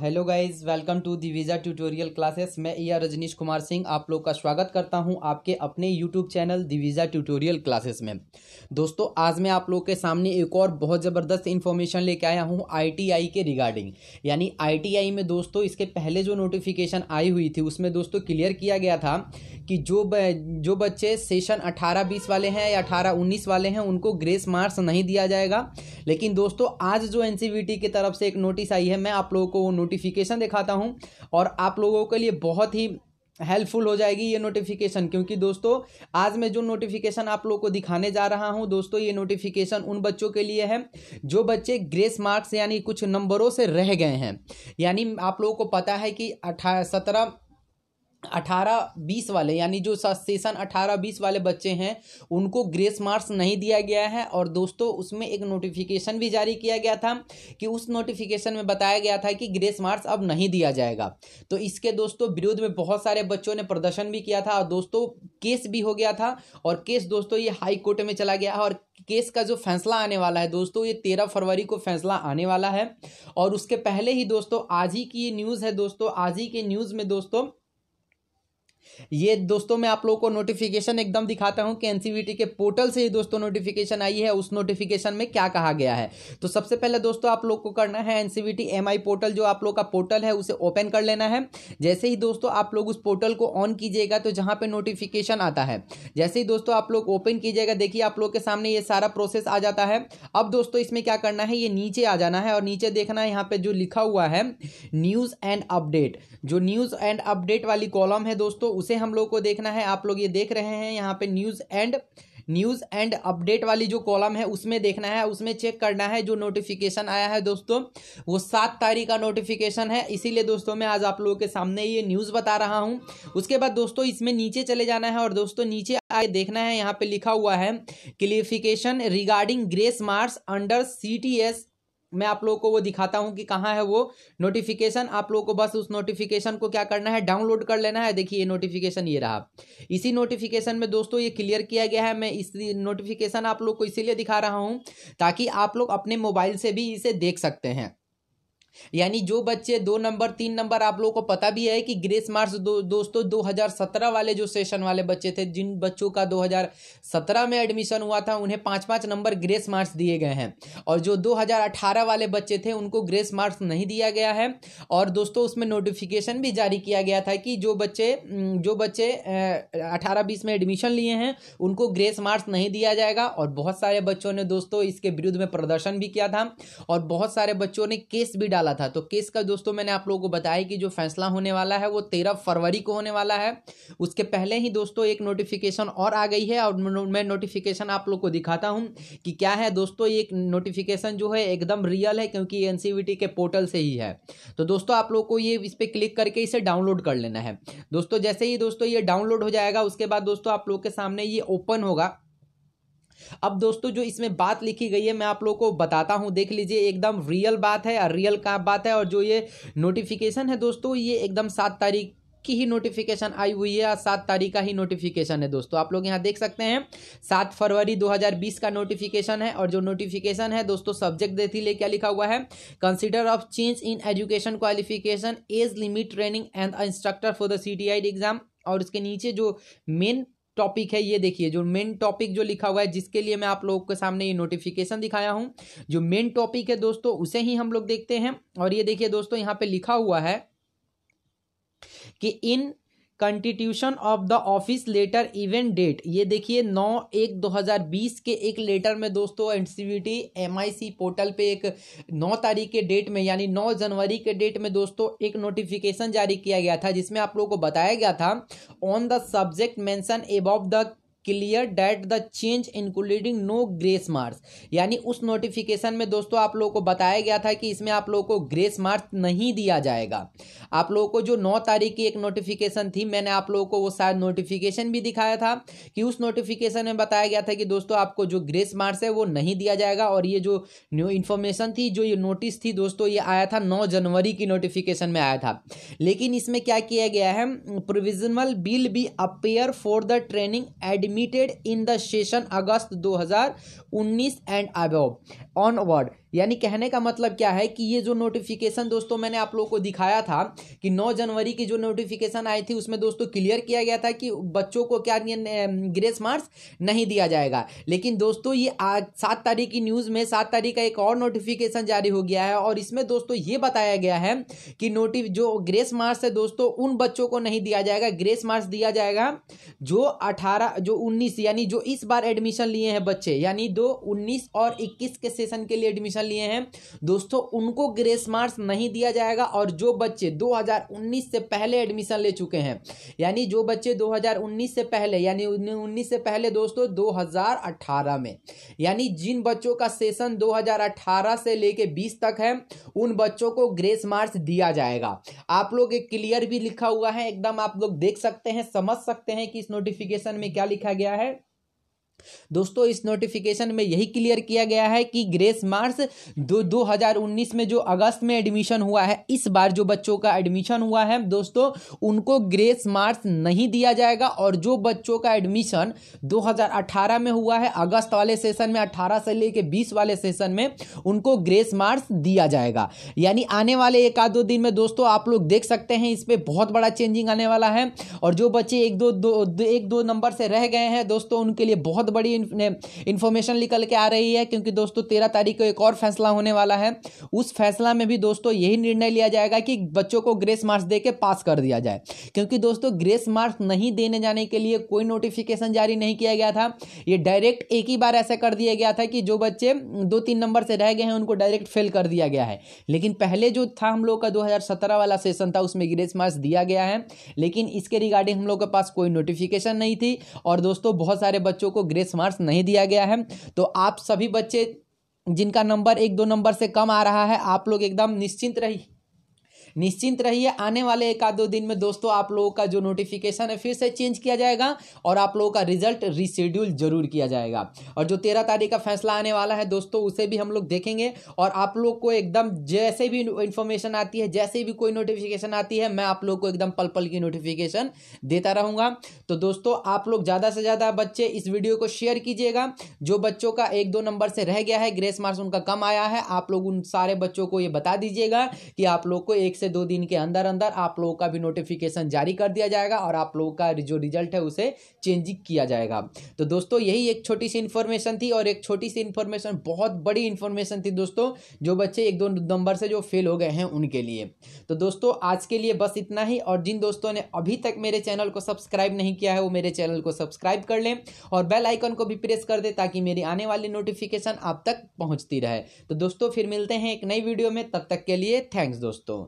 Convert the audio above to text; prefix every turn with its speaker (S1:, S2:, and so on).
S1: hello guys welcome to the visa tutorial classes मैं या रजनीश कुमार सिंह आप लोग का स्वागत करता हूं आपके अपने YouTube channel the visa tutorial classes में दोस्तों आज मैं आप लोग के सामने एक और बहुत ज़बरदस्त इन्फॉर्मेशन लेके आया हूं आईटीआई के रिगार्डिंग यानी आई में दोस्तों इसके पहले जो नोटिफिकेशन आई हुई थी उसमें दोस्तों क्लियर किया गया था कि जो ब, जो बच्चे सेशन अठारह बीस वाले हैं या अठारह उन्नीस वाले हैं उनको ग्रेस मार्क्स नहीं दिया जाएगा लेकिन दोस्तों आज जो एन e की तरफ से एक नोटिस आई है मैं आप लोगों को नोटिफिकेशन दिखाता हूँ और आप लोगों के लिए बहुत ही हेल्पफुल हो जाएगी ये नोटिफिकेशन क्योंकि दोस्तों आज मैं जो नोटिफिकेशन आप लोगों को दिखाने जा रहा हूं दोस्तों ये नोटिफिकेशन उन बच्चों के लिए है जो बच्चे ग्रेस मार्क्स यानी कुछ नंबरों से रह गए हैं यानी आप लोगों को पता है कि अठारह सत्रह अठारह बीस वाले यानी जो सेशन अठारह बीस वाले बच्चे हैं उनको ग्रेस मार्क्स नहीं दिया गया है और दोस्तों उसमें एक नोटिफिकेशन भी जारी किया गया था कि उस नोटिफिकेशन में बताया गया था कि ग्रेस मार्क्स अब नहीं दिया जाएगा तो इसके दोस्तों विरोध में बहुत सारे बच्चों ने प्रदर्शन भी किया था और दोस्तों केस भी हो गया था और केस दोस्तों ये हाई कोर्ट में चला गया और केस का जो फैसला आने वाला है दोस्तों ये तेरह फरवरी को फैसला आने वाला है और उसके पहले ही दोस्तों आज ही की ये न्यूज़ है दोस्तों आज ही के न्यूज़ में दोस्तों ये दोस्तों मैं आप लोगों को नोटिफिकेशन एकदम दिखाता हूं कि एनसीबीटी e के पोर्टल से ही दोस्तों नोटिफिकेशन आई है उस नोटिफिकेशन में क्या कहा गया है तो सबसे पहले दोस्तों आप लोग को करना है एनसीबीटी एमआई पोर्टल जो आप लोग का पोर्टल है उसे ओपन कर लेना है जैसे ही दोस्तों आप लोग उस पोर्टल को ऑन कीजिएगा तो जहां पर नोटिफिकेशन आता है जैसे ही दोस्तों आप लोग ओपन कीजिएगा देखिए आप लोग के सामने ये सारा प्रोसेस आ जाता है अब दोस्तों इसमें क्या करना है ये नीचे आ जाना है और नीचे देखना है यहाँ पे जो लिखा हुआ है न्यूज एंड अपडेट जो न्यूज एंड अपडेट वाली कॉलम है दोस्तों उसे हम लोग को देखना है आप लोग ये देख रहे हैं यहाँ पे news and news and update वाली जो कॉलम है उसमें देखना है उसमें चेक करना है जो नोटिफिकेशन आया है दोस्तों वो सात तारीख का नोटिफिकेशन है इसीलिए दोस्तों मैं आज आप लोगों के सामने ये न्यूज़ बता रहा हूँ उसके बाद दोस्तों इसमें नीचे चले जाना है और दोस्तों नीचे आए देखना है यहाँ पे लिखा हुआ है clarification regarding grace marks under C T S मैं आप लोगों को वो दिखाता हूँ कि कहाँ है वो नोटिफिकेशन आप लोगों को बस उस नोटिफिकेशन को क्या करना है डाउनलोड कर लेना है देखिए ये नोटिफिकेशन ये रहा इसी नोटिफिकेशन में दोस्तों ये क्लियर किया गया है मैं इस नोटिफिकेशन आप लोग को इसीलिए दिखा रहा हूँ ताकि आप लोग अपने मोबाइल से भी इसे देख सकते हैं यानी जो बच्चे दो नंबर तीन नंबर आप लोगों को पता भी है कि ग्रेस मार्क्स दो, दोस्तों 2017 वाले जो सेशन वाले बच्चे थे जिन बच्चों का 2017 में एडमिशन हुआ था उन्हें पाँच पाँच नंबर ग्रेस मार्क्स दिए गए हैं और जो 2018 वाले बच्चे थे उनको ग्रेस मार्क्स नहीं दिया गया है और दोस्तों उसमें नोटिफिकेशन भी जारी किया गया था कि जो बच्चे जो बच्चे अठारह बीस में एडमिशन लिए हैं उनको ग्रेस मार्क्स नहीं दिया जाएगा और बहुत सारे बच्चों ने दोस्तों इसके विरुद्ध में प्रदर्शन भी किया था और बहुत सारे बच्चों ने केस भी डाला था तो केस का दोस्तों मैंने आप लोगों को बताया कि जो फैसला होने वाला है वो तेरह फरवरी को होने वाला है उसके पहले ही दोस्तों एक नोटिफिकेशन और आ गई है और मैं नोटिफिकेशन आप लोग को दिखाता हूँ कि क्या है दोस्तों एक नोटिफिकेशन जो है एकदम रियल है क्योंकि एन e के पोर्टल से ही है तो दोस्तों आप लोग को ये इस पर क्लिक करके इसे डाउनलोड कर लेना है दोस्तों जैसे ही दोस्तों ये डाउनलोड हो जाएगा उसके बाद दोस्तों आप लोग के सामने ये ओपन होगा अब दोस्तों जो इसमें बात लिखी गई है मैं आप लोगों को बताता हूँ देख लीजिए एकदम रियल बात है रियल का बात है और जो ये नोटिफिकेशन है दोस्तों ये एकदम सात तारीख की ही नोटिफिकेशन आई हुई है सात तारीख का ही नोटिफिकेशन है दोस्तों आप लोग यहाँ देख सकते हैं सात फरवरी 2020 का नोटिफिकेशन है और जो नोटिफिकेशन है दोस्तों सब्जेक्ट ले क्या लिखा हुआ है consider of change in education qualification age limit training and instructor for the C exam और उसके नीचे जो मेन टॉपिक है ये देखिए जो मेन टॉपिक जो लिखा हुआ है जिसके लिए मैं आप लोगों के सामने ये नोटिफिकेशन दिखाया हूँ जो मेन टॉपिक है दोस्तों उसे ही हम लोग देखते हैं और ये देखिए दोस्तों यहाँ पे लिखा हुआ है कि in constitution of the office letter event date ये देखिए 9 एक 2020 के एक लेटर में दोस्तों एन सी पोर्टल पे एक 9 तारीख के डेट में यानी 9 जनवरी के डेट में दोस्तों एक नोटिफिकेशन जारी किया गया था जिसमें आप लोगों को बताया गया था on the subject mention above the clear date the change including no grace marks यानी उस नोटिफिकेशन में दोस्तों आप लोगों को बताया गया था कि इसमें आप लोगों को ग्रेस मार्क्स नहीं दिया जाएगा आप लोगों को जो नौ तारीख की एक नोटिफिकेशन थी मैंने आप लोगों को वो शायद नोटिफिकेशन भी दिखाया था कि उस नोटिफिकेशन में बताया गया था कि दोस्तों आपको जो ग्रेस मार्क्स है वो नहीं दिया जाएगा और ये जो न्यू इन्फॉर्मेशन थी जो ये नोटिस थी दोस्तों ये आया था नौ जनवरी की नोटिफिकेशन में आया था लेकिन इसमें क्या किया गया है provisional will be appear for the training admission limited in the session August 2019 and above onward यानी कहने का मतलब क्या है कि ये जो नोटिफिकेशन दोस्तों मैंने आप लोगों को दिखाया था कि 9 जनवरी की जो नोटिफिकेशन आई थी उसमें दोस्तों क्लियर किया गया था कि बच्चों को क्या ग्रेस मार्क्स नहीं दिया जाएगा लेकिन दोस्तों ये आज सात तारीख की न्यूज़ में सात तारीख का एक और नोटिफिकेशन जारी हो गया है और इसमें दोस्तों ये बताया गया है कि नोटि जो ग्रेस मार्क्स है दोस्तों उन बच्चों को नहीं दिया जाएगा ग्रेस मार्क्स दिया जाएगा जो अठारह जो उन्नीस यानी जो इस बार एडमिशन लिए हैं बच्चे यानी दो उन्नीस और इक्कीस के सेशन के लिए एडमिशन एडमिशन लिए हैं दोस्तों उनको ग्रेस मार्क्स नहीं दिया जाएगा और जो बच्चे 2019 से पहले एडमिशन ले चुके हैं यानी जो बच्चे 2019 से पहले यानी उन्नीस से पहले दोस्तों 2018 में यानी जिन बच्चों का सेशन 2018 से लेके 20 तक है उन बच्चों को ग्रेस मार्क्स दिया जाएगा आप लोग एक क्लियर भी लिखा हुआ है एकदम आप लोग देख सकते हैं समझ सकते हैं कि इस नोटिफिकेशन में क्या लिखा गया है दोस्तों इस नोटिफिकेशन में यही क्लियर किया गया है कि ग्रेस मार्स दो दो हजार उन्नीस में जो अगस्त में एडमिशन हुआ है इस बार जो बच्चों का एडमिशन हुआ है दोस्तों उनको ग्रेस मार्स नहीं दिया जाएगा और जो बच्चों का एडमिशन 2018 में हुआ है अगस्त वाले सेशन में 18 से लेके 20 वाले सेशन में उनको ग्रेस मार्स दिया जाएगा यानी आने वाले एक आध दो दिन में दोस्तों आप लोग देख सकते हैं इस पर बहुत बड़ा चेंजिंग आने वाला है और जो बच्चे एक दो, दो एक दो नंबर से रह गए हैं दोस्तों उनके लिए बहुत बड़ी इन्फॉर्मेशन निकल के आ रही है क्योंकि दोस्तों तेरह तारीख को एक और फैसला होने वाला है उस फैसला में भी दोस्तों यही निर्णय लिया जाएगा कि बच्चों को ग्रेस मार्क्स दे के पास कर दिया जाए क्योंकि दोस्तों ग्रेस मार्क्स नहीं देने जाने के लिए कोई नोटिफिकेशन जारी नहीं किया गया था ये डायरेक्ट एक ही बार ऐसा कर दिया गया था कि जो बच्चे दो तीन नंबर से रह गए हैं उनको डायरेक्ट फेल कर दिया गया है लेकिन पहले जो था हम लोग का 2017 वाला सेशन था उसमें ग्रेस मार्क्स दिया गया है लेकिन इसके रिगार्डिंग हम लोग के पास कोई नोटिफिकेशन नहीं थी और दोस्तों बहुत सारे बच्चों को ग्रेस ग्रेस मार्क्स नहीं दिया गया है तो आप सभी बच्चे जिनका नंबर एक दो नंबर से कम आ रहा है आप लोग एकदम निश्चिंत रहिए निश्चिंत रहिए आने वाले एक आध दो दिन में दोस्तों आप लोगों का जो नोटिफिकेशन है फिर से चेंज किया जाएगा और आप लोगों का रिजल्ट रिशेड्यूल जरूर किया जाएगा और जो तेरह तारीख का फैसला आने वाला है दोस्तों उसे भी हम लोग देखेंगे और आप लोग को एकदम जैसे भी इंफॉर्मेशन आती है जैसे भी कोई नोटिफिकेशन आती है मैं आप लोग को एकदम पल पल की नोटिफिकेशन देता रहूंगा तो दोस्तों आप लोग ज़्यादा से ज़्यादा बच्चे इस वीडियो को शेयर कीजिएगा जो बच्चों का एक दो नंबर से रह गया है ग्रेस मार्क्स उनका कम आया है आप लोग उन सारे बच्चों को ये बता दीजिएगा कि आप लोग को एक से दो दिन के अंदर अंदर आप लोगों का भी नोटिफिकेशन जारी कर दिया जाएगा और आप लोगों का जो रिजल्ट है उसे चेंज किया जाएगा तो दोस्तों यही एक छोटी सी इन्फॉर्मेशन थी और एक छोटी सी इन्फॉर्मेशन बहुत बड़ी इन्फॉर्मेशन थी दोस्तों जो बच्चे एक दो नंबर से जो फेल हो गए हैं उनके लिए तो दोस्तों आज के लिए बस इतना ही और जिन दोस्तों ने अभी तक मेरे चैनल को सब्सक्राइब नहीं किया है वो मेरे चैनल को सब्सक्राइब कर लें और बेल आइकन को भी प्रेस कर दें ताकि मेरी आने वाली नोटिफिकेशन आप तक पहुंचती रहे तो दोस्तों फिर मिलते हैं एक नई वीडियो में तब तक के लिए थैंक्स दोस्तों